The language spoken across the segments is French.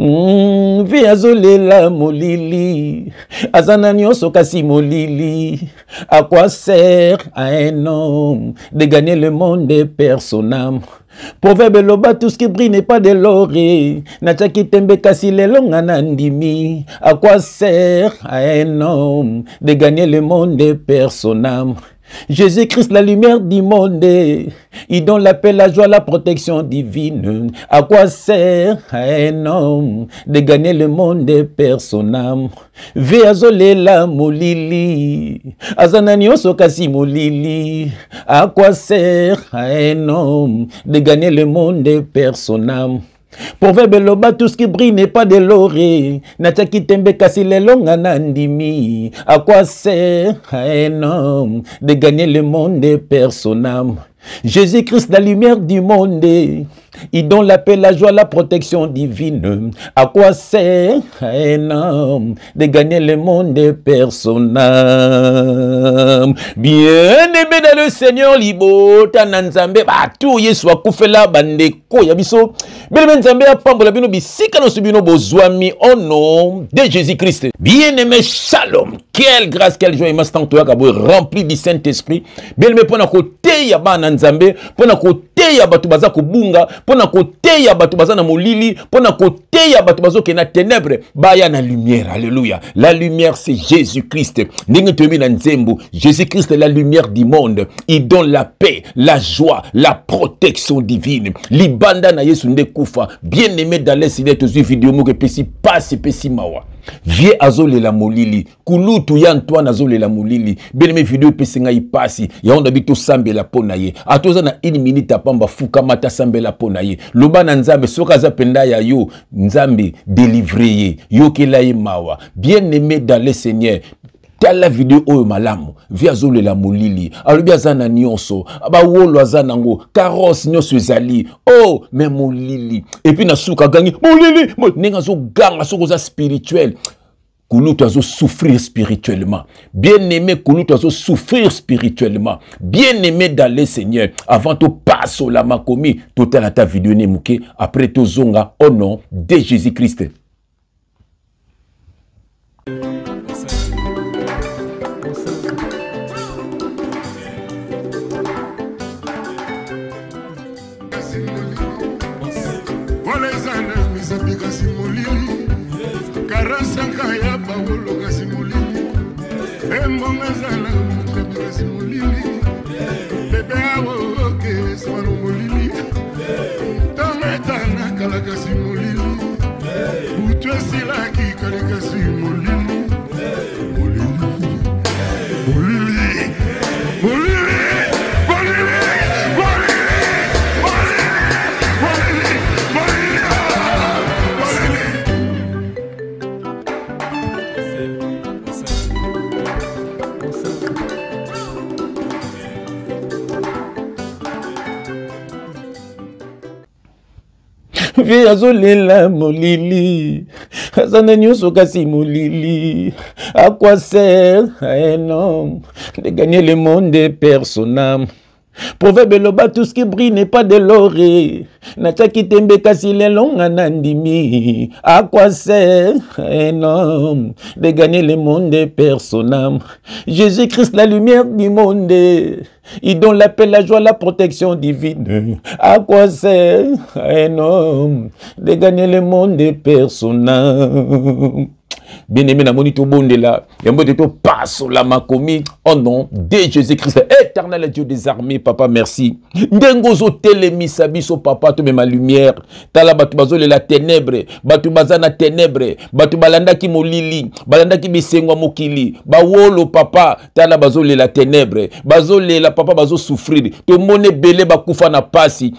mvi mm, azolela molili aza na nyonso kasi molili à quoi sert à un homme de gagner le monde per son âme proverbe eloba tout ce qui brille n'est pas de l'or natiaki tembe kasi lelo nga na ndimi à quoi sert à un homme de gagner le monde per son âme Jésus-Christ, la lumière du monde, il donne la paix, la joie, la protection divine. À quoi sert un homme de gagner le monde et son âme? Ve la molili, azananio sokasi molili. À quoi sert un homme de gagner le monde et son âme? proverbe l'oba tout ce qui brille n'est pas de l'oré natiaki tembe kasi à quoi sert un homme de gagner le monde et personnam jésus-christ la lumière du monde ils donnent la paix, la joie, la protection divine. À quoi c'est énorme de gagner le monde personnel? Bien-aimé dans le Seigneur, libota nanzambe, nzambe bato soit so akufela bandeko biso bien-aimé nzambe apambola bino bisika nos bino bozwami au nom de jésus-christ bien-aimé shalom quelle grâce quelle joie emastan toyaka boye rempli du saint-esprit bien-aimé pour na côté bana nzambe pour na koteya bato baza mpo na ya bato baza na molili mpo na ya bato bazokende na ténèbre baya na lumière alléluia la lumière c'est jésus christ ndenge toyebi na nzembo jésus christ est la lumière du monde il donne la paix la joie la protection divine libanda na yesu nde kufa bien aimé dans les Les video moko passe pasi mawa vie azolela molili kulutu ya antoine azolela molili beleme video epesi ngai mpasi yango nabi tosambela mpo na ye atoza na une minute apamba fukama tasambela mpo na ye loba na nzambe soki aza penda ya yo nzambe delivre ye yokela ye mawa bien aimé dans le seigneur tala video oyo malamu vi la molili alubia aza na nyonso bawolo aza nango nyosuizali. nyonso ezali oh, me molili puis na suka agangi molili zo gang soko za spirituel kulutu souffrir spirituellement bien-aimé kulutu souffrir spirituellement bien-aimé dans le seigneur avant topasolama komi to ta vidéo ne Après, après zonga au nom de jésus christ bikasi molili mpola eza na misa bikasi molili karansaka ya paolo kasi molili embonga eza na moto bikasi molili bebe awoke eswano molili ntongo etanakala kasi molili butu esilaki kale kasi molili mpe azolela molili aza na nyonso kasi molili aquaser aenom de gagner le monde personam proverbe eloba tout ce qui brille n'est pas de lore natiaki tembe kasi lelonga na ndimi aquaser un homme de gagner le monde personam jésus christ la lumière du monde Il donne la paix, la joie, la protection divine. À quoi sert un homme de gagner le monde des personnages bien aimé na moni tobondela to la la makomi au nom de jésus-christ éternel dieu des armées papa merci ndenge ozotelemisa biso papa ma lumière tala bazole la ténèbre batu bazana na ténèbre ki balandaki molili balandaki bisengwa ya mokili wolo papa tala la ténèbre la papa bazosouffrir moné belé bakufa na pasi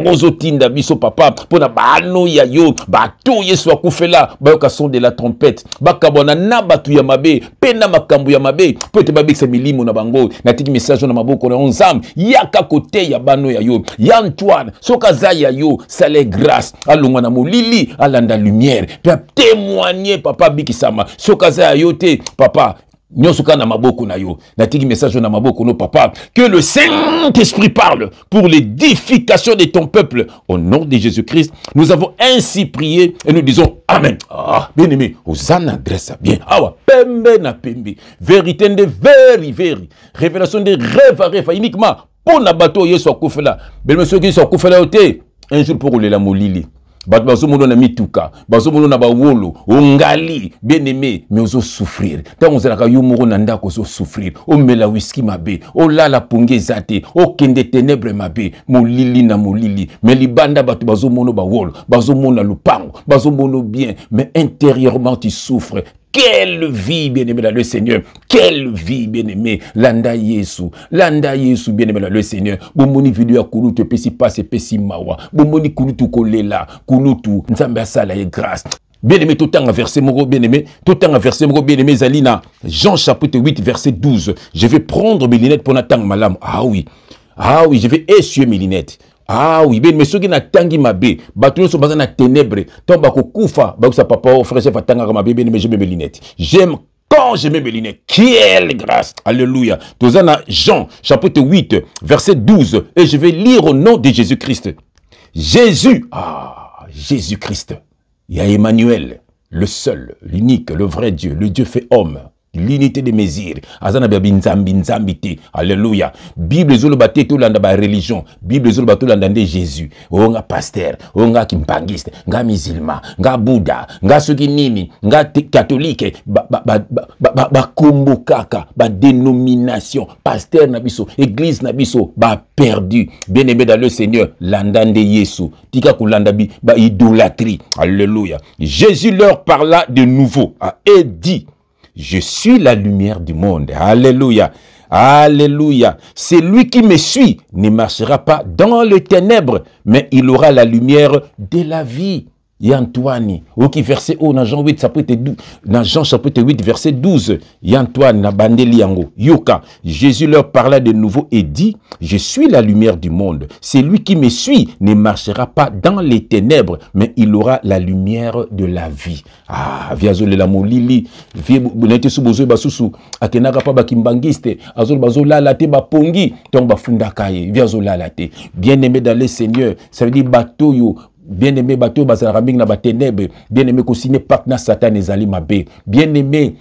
ngozo tinda biso papa pona baano ya yo batou yesu akufela bayoka son de la trompette bakabwana na bato ya mabe mpe na makambo ya mabe mpo ete babekisa milimo na bango natiki message oyo na maboko na yo nzambe yaka koteya bano ya yo ya antoine soki aza ya yo sale grâce alongwa na molili alanda lumière mpe atemoigne papa abikisama soki aza ya yo te papa Nyosuka kaka na maboko na yo message na no papa que le saint-esprit parle pour l'édification de ton peuple au nom de jésus-christ nous avons ainsi prié et nous disons amen ah, bien aimé oza na adresse bien awa pembe na pembe vérité de veri veri révélation de rêve à rêve uniquement Pour na bateau oyo yesu Monsieur belime soki au un jour pour rouler la molili bato na mituka na bawolo ongali bien aimé mais ozo souffrir. ozalaka yo moko na ndako ozosouffrir o wiski mabe olala ponge eza O kende ténèbre mabe molili na molili mais libanda bato bazomona bawolo bazomona Bazo mono bien mais intérieurement tu souffres quelle vie, bien-aimé, dans le Seigneur. Quelle vie, bien-aimé. Landa Yesu. Landa Yesu, bien-aimé, dans le Seigneur. Bomoni vidéo si Pessi passe, si mawa. Bomoni Kouloutou, kolela. Kouloutou. Nzamba Sala grâce. Bien-aimé, tout en verset roi. bien-aimé, tout en verset roi. bien-aimé, Zalina. Jean chapitre 8, verset 12. Je vais prendre mes lunettes pour ma lame. Ah oui. Ah oui, je vais essuyer mes lunettes. Ah oui mais awi qui soki natangi mabe bato nyonso dans na ténèbre ntango bakokufa sa papa o frère chef ma bébé, bien mais j'aime mes lunettes j'aime quand j'aime mes lunettes quelle grâce alléluia Tozana jean chapitre 8 verset 12 et je vais lire au nom de jésus christ jésus ah jésus christ il y a emmanuel le seul l'unique le vrai dieu le dieu fait homme l'unité de mesure azana na binzambi nzambi te alléluia bible ezoloba te ba religion bible ezoloba tolanda de jésus onga pasteur onga kimbangiste nga musulman nga bouddha nga soki nini nga ba bakombo ba dénomination paster na biso église na ba perdu. bien aimé dans le seigneur landa nde yesu tika ba idolâtrie Alléluia. jésus leur parla de nouveau ah, et dit je suis la lumière du monde. Alléluia. Alléluia. Celui qui me suit ne marchera pas dans les ténèbres, mais il aura la lumière de la vie. Il y a Antoine, au qui verset haut dans Jean 8, chapitre 12, dans Jean chapitre 8, verset 12. Il y a Antoine, Nabandeli Yango, Yoka. Jésus leur parla de nouveau et dit, je suis la lumière du monde. Celui qui me suit ne marchera pas dans les ténèbres, mais il aura la lumière de la vie. Ah, zole la molili, nete subozo basusu, akenaka pa bakimbangiste, azol te ba bapongi, ton bafundakaye, la te. Bien aimé dans le Seigneur, ça veut dire yo bien-aimé bato bazalaka na bien-aimé kosinye pacte na satan ezali mabe bien-aimé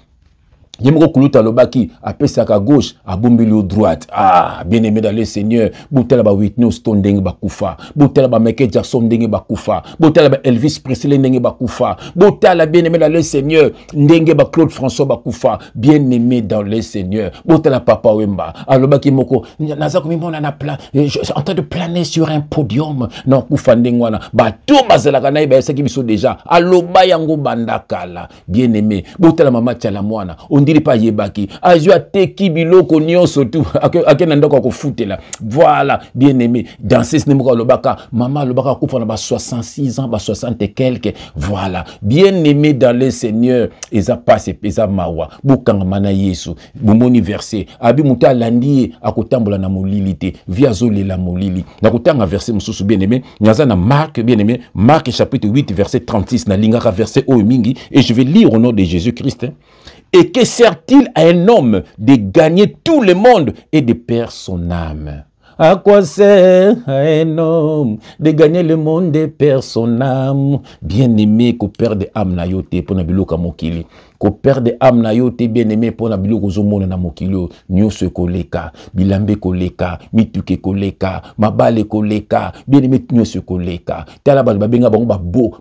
Yemoko moko lobaki, apesa apesaka gauche abombilio droite ah bien aimé dans le seigneur Boutela ba whitney houston ndenge bakufa Boutela ba michael jackson ndenge bakufa Boutela ba elvis presley ndenge bakufa Boutela bien aimé dans le seigneur ndenge ba claude françois bakufa bien aimé dans le seigneur Boutela papa wemba alobaki moko naza mona na pla eh, en train de planer sur un podium non kufa ndenge wana bato bazalaka na ye bayesaki biso déjà aloba yango bandakala bien aimé Boutela mama tiala mwana ondiri mpe Yebaki. Azua Teki biloko nyonso tu ake nandoko ndako akofutela voilà bien aimé danses nde moko lobaka. mama l'obaka akufa na ba 66 ans ba 60 et quelques. voilà bien aimé dans le seigneur eza pase eza mawa bokangama Mana yesu Boumoni verse abi mouta l'andiye, Akotambula na molilite. Via vi la molili nakotanga verse mosusu bien aimé Nyazana Marc bien aimé Marc chapitre 8 verset 36 lingaka verset oyo mingi et je vais lire au nom de jésus christ hein. Et que sert-il à un homme de gagner tout le monde et de perdre son âme à quoi sert à un homme de gagner le monde et perdre son âme Bien aimé, qu'on de âme na pour kopère de âme na yo te bien-aimé mpona biloko mona na mokilo, nyo se koleka, bilamba mituke mituke koleka, mabale koleka, bien-aimé nyonso ekoleka tala bango babenga bango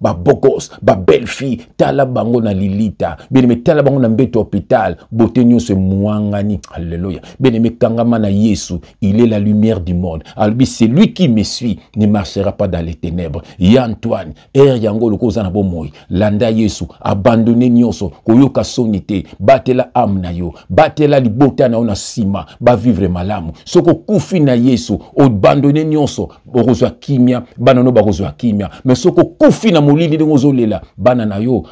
ba bokos ba belle fille tala bango na lilita bien-aimé tala bango na mbeto hôpital. hôpital beauté se mwangani. Alléluia. bien-aimé kangama na yesu il est la lumière du monde c'est lui qui me suit ne marchera pas dans les ténèbres Yantoine, er yango bomoi landa yesu abandonné nyo. nyonso koyoka soni te batela ame na yo batela libota na yo na nsima bavivre malamu soki okufi na yesu obandone nyonso okozwa kimia bana no bakozwa kimia me soki okufi na molili ndenge ozolela bana na yo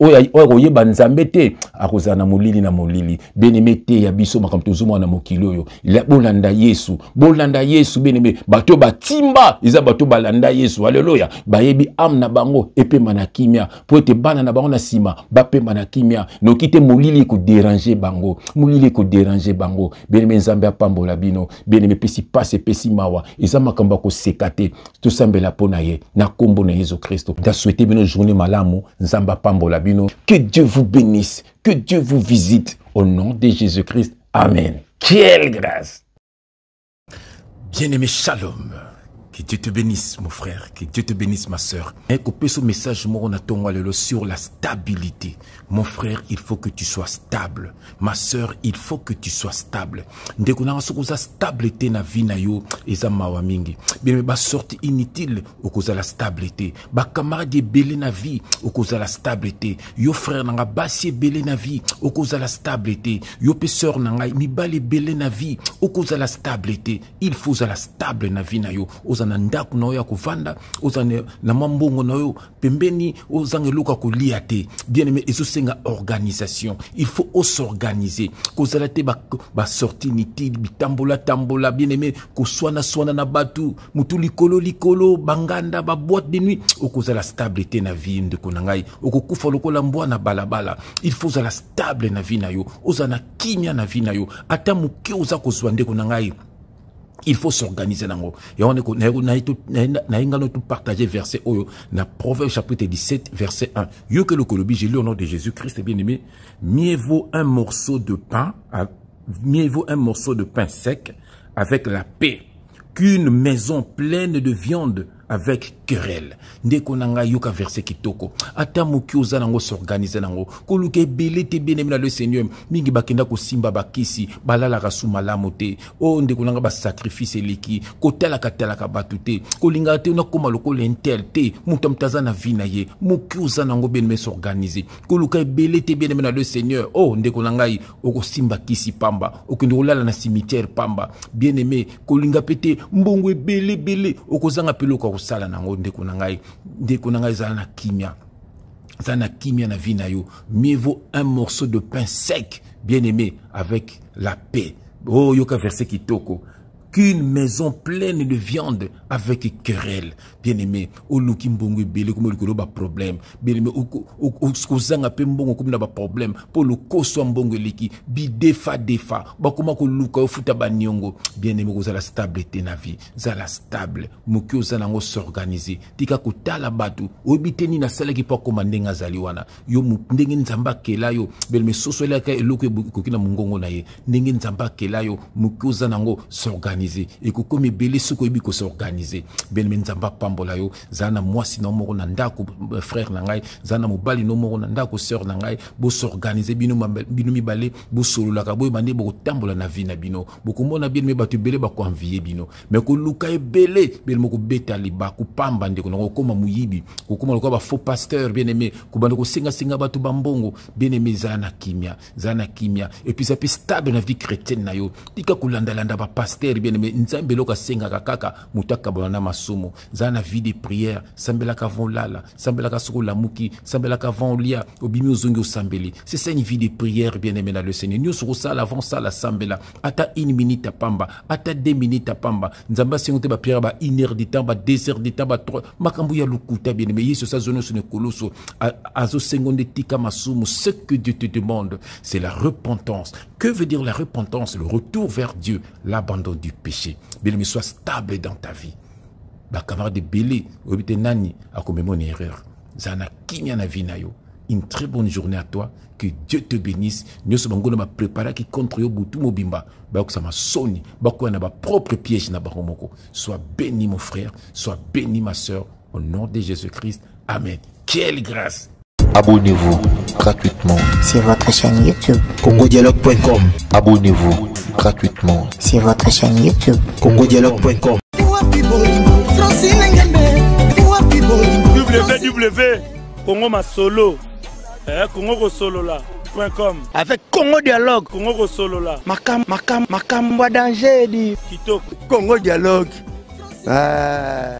oyo akoyeba nzambe te akozala na molili na molili beneme te ya biso makambo tozomona na mokili oyo bolanda yesu bolanda yesu beneme bato batimba eza bato balanda yesu aleluya bayebi ame na bango epema na kimia po ete bana na bango na nsima apema na kimia noki te molili ekoderange bango molili ekoderange bango mes nzambe pambola bino bieneme passe pasi epesi mawa eza makambo tout koseka te la mpo na ye na nkombo na Christo da ndaswete bino journée malamu nzamba pambola bino que dieu vous bénisse que dieu vous visite au nom de jésus christ amen quelle grâce bien aimé shalom que Dieu te bénisse, mon frère. Que Dieu te bénisse, ma soeur. Et que ce message, sur la stabilité. Mon frère, il faut que tu sois stable. Ma soeur, il faut que tu sois stable. Ndekona sokoza stabilité na vie na yo, ça m'a mingi. Bien, mais ba sorte inutile, à la stabilité. Ba camarade belé na vie, à la stabilité. Yo frère nanga basi belé na vie, à la stabilité. Yo pe soeur nanga le belé na vie, à la stabilité. Il faut la stable na vie na yo, na ndako na ya uzane na mwa mbongo na pembeni uzange luka ku te bien aime ezosenga organisation il faut osorganize kozala te basorti ba inutile bitambola-tambola bien aimé ko swana na batu mutulikolo, likolo-likolo banganda baboite de nuit okozala stable te na vie ndeko na ngai okokufa lokola mbwa na balabala il faut la stable na vie na yo ozala na kimia na vie na yo ata moke oza kozwa ndeko na il faut s'organiser on est ndeko naye ngai tout partager verset oyo na proverbe chapitre 17 verset 1 yo que lokolobi j'ai lu au nom de jésus christ bien aimé mieux vaut un morceau de pain mieux vaut un morceau de pain sec avec la paix qu'une maison pleine de viande avec querelle ndeko na ngai verse kitoko ata moki oza nango s'organiser nango koluka ebele te bien le seigneur mingi bakenda kosimba bakisi balala su la te o oh, ndeko na ngai basacrifice eleki kotalaka talaka Kolinga te kolingaka te nakoma lokola te moto vinaye, aza na na ye moki nango bien mes s'organiser. koluka ebele te bien le seigneur Oh, ndeko na ngai okosimba kisi pamba okende kolala na cimetière pamba bien aimé. kolinga mpe te mbongo ebele ebele okozanga mpe loko nango de na de ndeko na na kimia zana kimia na vie yo mieux vaut un morceau de pain sec bien aimé avec la paix Oh ka oh, verset toko qu'une maison pleine de viande avec querelle. Bien-aimé, au mbongo comme le likolo problème, bien-aime au mpe mbongo komi na baproblème mpo lokoso defa mbongo eleki bidefadefa bakoma koluka ofuta nyongo. bien-aime kozala stable et na vie zala stable moki oza nango stable tika ko bato la te nini ki mpo akoma ndenge azali wana yo ndenge nzambe akela yo bien-aime soso eliaka eloko kokina na na ye ndenge nzambe akela yo nango s'organiser s'organiser belé ebele soki oyebi kosorganize bien-aimé nzambe apambola yo Zana moi sinon no moko na ndako euh, frère na ngai za mobali no moko na ndako sœur na ngai bosorganize bino mibale bosololaka boyeba bo tambola na vie na bino mona bien-aimé bato ebele bakoanvie bino me koluka ebele bien-aimé ba liba pamba ndeko na kokoma le ko ba faux pasteur bien-aimé singa singa batu bambongo bien-aimé zana kimia zana Et kimia epuis eza mpe stable na vie chrétienne na yo tika kolandalanda pasteur, bien bien-aimé nzambe eloko kakaka, mutaka moto akabana na masumu Zana na vie de prière sambelaka avant sambela sambelaka soki olamuki sambelaka kavon olia obimi ozongi osambeli c'est ça une vie de prière bien-aimé dans le seigneur nyonso kosala avant sala sambela ata une minute pamba, ata deux minutes apamba nzambe asengo te bapriere ba une heure de temps ba deux heures de temps ba trois ya lokuta bien-aimé yesu ça zone, nyonso ne ekolo so azosengo tika masumu ce que dieu te demande c'est la repentance que veut dire la repentance le retour vers dieu l'abandon du péché. bien sois stable dans ta vie. camarade de bele obité nani nani commis mon erreur Zana na kimia na yo une très bonne journée à toi que dieu te bénisse Nous nyonso bangolo qui contre yo butu mobimba bayokosama ba a na propre piège na bango moko sois béni mon frère sois béni ma sœur au nom de jésus-christ amen quelle grâce abonnez-vous gratuitement sur votre chaîne youtube congodialogue.com abonnez-vous gratuitement gratuitement sur votre chaîne YouTube congodialogue.com www.congomasolo.com eh, avec Congo Dialogue Congo Kosolola Makam Makam Makam danger dit Congo Dialogue ah.